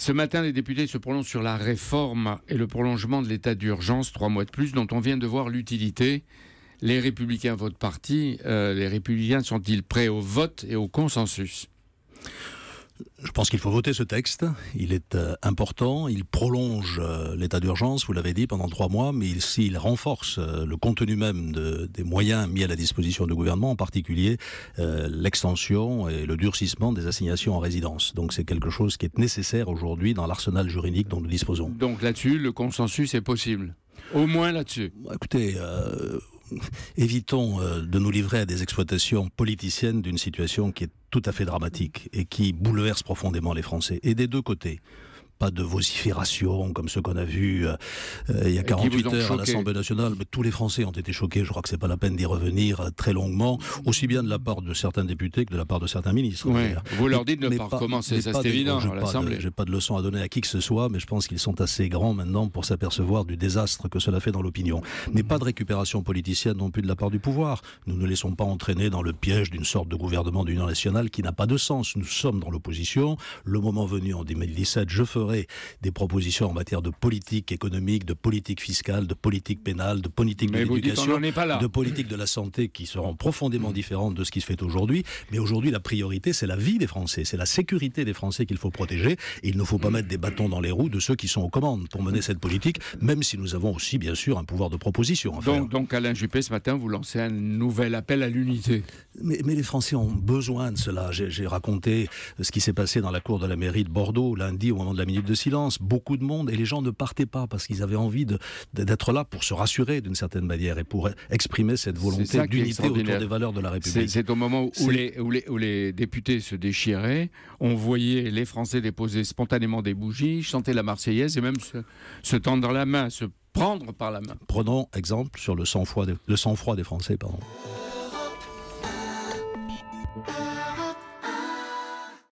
Ce matin, les députés se prononcent sur la réforme et le prolongement de l'état d'urgence, trois mois de plus, dont on vient de voir l'utilité. Les républicains, votent parti, euh, les républicains sont-ils prêts au vote et au consensus je pense qu'il faut voter ce texte. Il est euh, important. Il prolonge euh, l'état d'urgence, vous l'avez dit, pendant trois mois, mais il, renforce euh, le contenu même des moyens mis à la disposition du gouvernement, en particulier l'extension et le durcissement des assignations en résidence. Donc c'est quelque chose qui est nécessaire aujourd'hui dans l'arsenal juridique dont nous disposons. Donc là-dessus, le consensus est possible. Au moins là-dessus. Écoutez, évitons de nous livrer à des exploitations politiciennes d'une situation qui est tout à fait dramatique et qui bouleverse profondément les Français. Et des deux côtés pas de vocifération comme ceux qu'on a vu euh, euh, il y a 48 heures à l'Assemblée nationale, mais tous les Français ont été choqués. Je crois que c'est pas la peine d'y revenir euh, très longuement, aussi bien de la part de certains députés que de la part de certains ministres. Vous leur dites de ne pas recommencer, c'est évident. J'ai pas, de, pas de leçon à donner à qui que ce soit, mais je pense qu'ils sont assez grands maintenant pour s'apercevoir du désastre que cela fait dans l'opinion. Mais pas de récupération politicienne non plus de la part du pouvoir. Nous ne laissons pas entraîner dans le piège d'une sorte de gouvernement d'union nationale qui n'a pas de sens. Nous sommes dans l'opposition. Le moment venu en 2017, je ferai des propositions en matière de politique économique, de politique fiscale, de politique pénale, de politique de l'éducation, de politique de la santé qui seront profondément mm. différentes de ce qui se fait aujourd'hui. Mais aujourd'hui, la priorité, c'est la vie des Français, c'est la sécurité des Français qu'il faut protéger. il ne faut pas mm. mettre des bâtons dans les roues de ceux qui sont aux commandes pour mener mm. cette politique, même si nous avons aussi, bien sûr, un pouvoir de proposition. donc, Alain Juppé, ce matin, vous lancez un nouvel appel à l'unité. Mais, les Français ont besoin de cela. J'ai raconté ce qui s'est passé dans la cour de la mairie de Bordeaux lundi au moment de la de silence, beaucoup de monde, et les gens ne partaient pas parce qu'ils avaient envie d'être là pour se rassurer d'une certaine manière et pour exprimer cette volonté d'unité autour des valeurs de la République. C'est au moment où les, députés se déchiraient, on voyait les Français déposer spontanément des bougies, chanter la Marseillaise et même se, tendre la main, se prendre par la main. Prenons exemple sur le sang-froid des, sang des Français.